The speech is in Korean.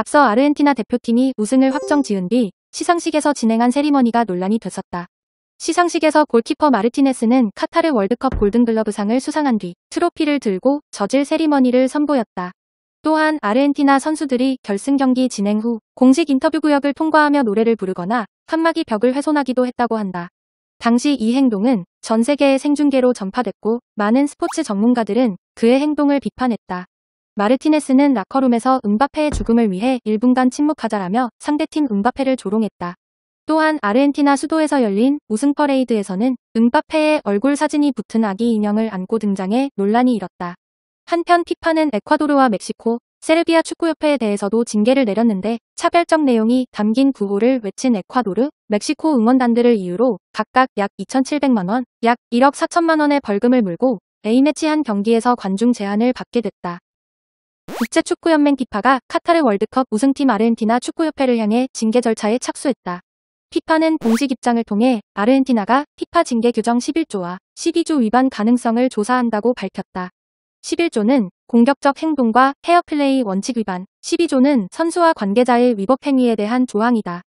앞서 아르헨티나 대표팀이 우승을 확정 지은 뒤 시상식에서 진행한 세리머니가 논란이 됐었다. 시상식에서 골키퍼 마르티네스는 카타르 월드컵 골든글러브상을 수상한 뒤 트로피를 들고 저질 세리머니를 선보였다. 또한 아르헨티나 선수들이 결승 경기 진행 후 공식 인터뷰 구역을 통과하며 노래를 부르거나 칸막이 벽을 훼손하기도 했다고 한다. 당시 이 행동은 전 세계의 생중계로 전파됐고 많은 스포츠 전문가들은 그의 행동을 비판했다. 마르티네스는 라커룸에서 은바페의 죽음을 위해 1분간 침묵하자라며 상대팀 은바페를 조롱했다. 또한 아르헨티나 수도에서 열린 우승 퍼레이드에서는 은바페의 얼굴 사진이 붙은 아기 인형을 안고 등장해 논란이 일었다. 한편 피파는 에콰도르와 멕시코, 세르비아 축구협회에 대해서도 징계를 내렸는데 차별적 내용이 담긴 구호를 외친 에콰도르, 멕시코 응원단들을 이유로 각각 약 2,700만원, 약 1억 4천만원의 벌금을 물고 A매치 한 경기에서 관중 제한을 받게 됐다. 국제 축구연맹 피파가 카타르 월드컵 우승팀 아르헨티나 축구협회를 향해 징계 절차에 착수했다. 피파는 공식 입장을 통해 아르헨티나가 피파 징계 규정 11조와 12조 위반 가능성을 조사한다고 밝혔다. 11조는 공격적 행동과 헤어플레이 원칙 위반, 12조는 선수와 관계자의 위법 행위에 대한 조항이다.